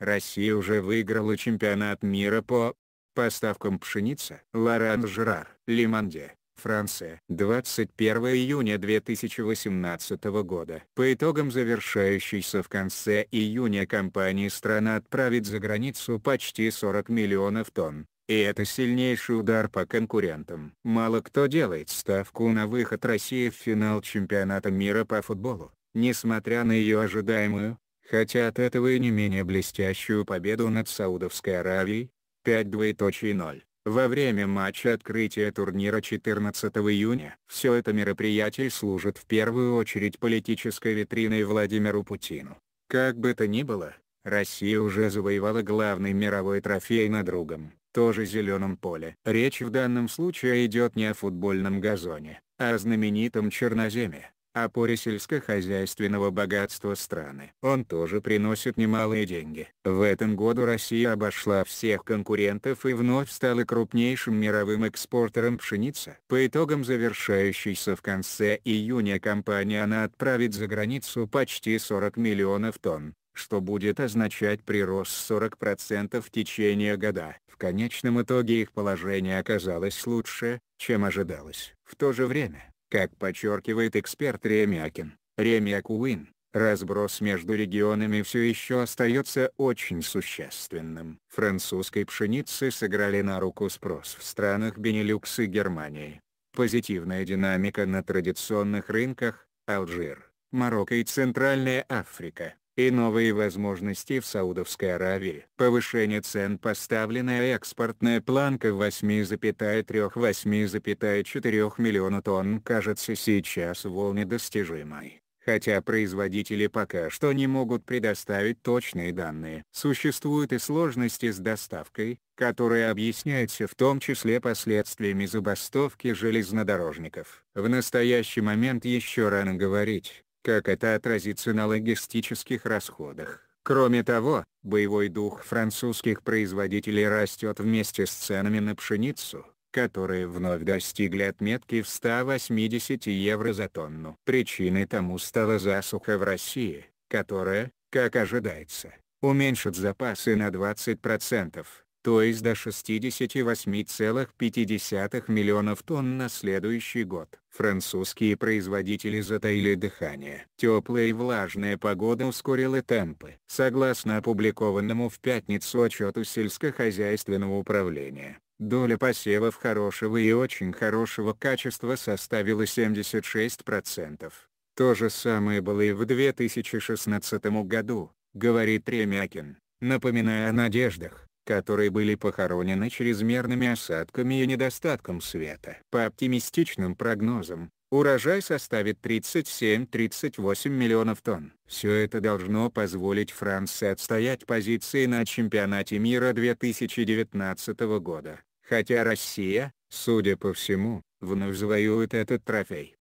Россия уже выиграла чемпионат мира по поставкам пшеницы. Лоран Жерар, Лиманде, Франция. 21 июня 2018 года. По итогам завершающейся в конце июня кампании страна отправит за границу почти 40 миллионов тонн. И это сильнейший удар по конкурентам. Мало кто делает ставку на выход России в финал чемпионата мира по футболу, несмотря на ее ожидаемую, хотя от этого и не менее блестящую победу над Саудовской Аравией, 5-0. Во время матча открытия турнира 14 июня все это мероприятие служит в первую очередь политической витриной Владимиру Путину. Как бы то ни было, Россия уже завоевала главный мировой трофей на другом, тоже зеленом поле. Речь в данном случае идет не о футбольном газоне, а о знаменитом черноземе опоре а сельскохозяйственного богатства страны. Он тоже приносит немалые деньги. В этом году Россия обошла всех конкурентов и вновь стала крупнейшим мировым экспортером пшеницы. По итогам завершающейся в конце июня кампании она отправит за границу почти 40 миллионов тонн что будет означать прирост 40% в течение года. В конечном итоге их положение оказалось лучше, чем ожидалось. В то же время, как подчеркивает эксперт Ремякин, Ремяк разброс между регионами все еще остается очень существенным. Французской пшеницы сыграли на руку спрос в странах Бенилюкс и Германии. Позитивная динамика на традиционных рынках – Алжир, Марокко и Центральная Африка и новые возможности в Саудовской Аравии. Повышение цен поставленная экспортная планка 8,3-8,4 миллиона тонн кажется сейчас вполне достижимой хотя производители пока что не могут предоставить точные данные. Существуют и сложности с доставкой, которые объясняются в том числе последствиями забастовки железнодорожников. В настоящий момент еще рано говорить, как это отразится на логистических расходах. Кроме того, боевой дух французских производителей растет вместе с ценами на пшеницу, которые вновь достигли отметки в 180 евро за тонну. Причиной тому стала засуха в России, которая, как ожидается, уменьшит запасы на 20% то есть до 68,5 миллионов тонн на следующий год. Французские производители затаили дыхание. Теплая и влажная погода ускорила темпы. Согласно опубликованному в пятницу отчету сельскохозяйственного управления, доля посевов хорошего и очень хорошего качества составила 76%. То же самое было и в 2016 году, говорит Ремякин, напоминая о надеждах которые были похоронены чрезмерными осадками и недостатком света. По оптимистичным прогнозам, урожай составит 37-38 миллионов тонн. Все это должно позволить Франции отстоять позиции на чемпионате мира 2019 года, хотя Россия, судя по всему, вновь завоюет этот трофей.